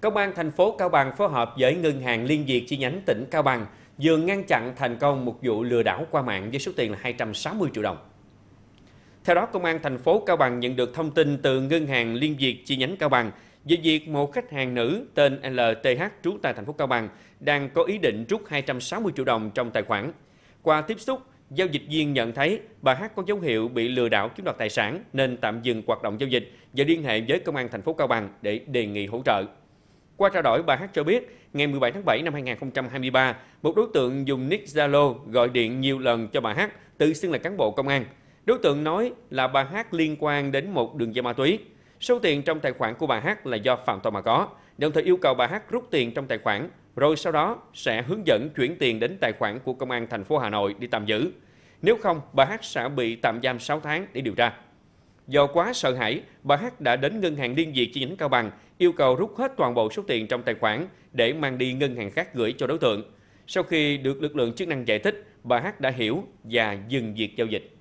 Công an thành phố Cao Bằng phối hợp với Ngân hàng Liên Việt chi nhánh tỉnh Cao Bằng vừa ngăn chặn thành công một vụ lừa đảo qua mạng với số tiền là 260 triệu đồng. Theo đó, Công an thành phố Cao Bằng nhận được thông tin từ Ngân hàng Liên Việt chi nhánh Cao Bằng về việc một khách hàng nữ tên LTH trú tại thành phố Cao Bằng đang có ý định rút 260 triệu đồng trong tài khoản. Qua tiếp xúc, giao dịch viên nhận thấy bà H có dấu hiệu bị lừa đảo chiếm đoạt tài sản nên tạm dừng hoạt động giao dịch và liên hệ với Công an thành phố Cao Bằng để đề nghị hỗ trợ. Qua trao đổi, bà H cho biết, ngày 17 tháng 7 năm 2023, một đối tượng dùng nick Zalo gọi điện nhiều lần cho bà H, tự xưng là cán bộ công an. Đối tượng nói là bà H liên quan đến một đường dây ma túy. Số tiền trong tài khoản của bà H là do phạm tội mà có, đồng thời yêu cầu bà H rút tiền trong tài khoản, rồi sau đó sẽ hướng dẫn chuyển tiền đến tài khoản của công an thành phố Hà Nội để tạm giữ. Nếu không, bà H sẽ bị tạm giam 6 tháng để điều tra. Do quá sợ hãi, bà Hát đã đến ngân hàng liên việt chi nhánh Cao Bằng, yêu cầu rút hết toàn bộ số tiền trong tài khoản để mang đi ngân hàng khác gửi cho đối tượng. Sau khi được lực lượng chức năng giải thích, bà Hát đã hiểu và dừng việc giao dịch.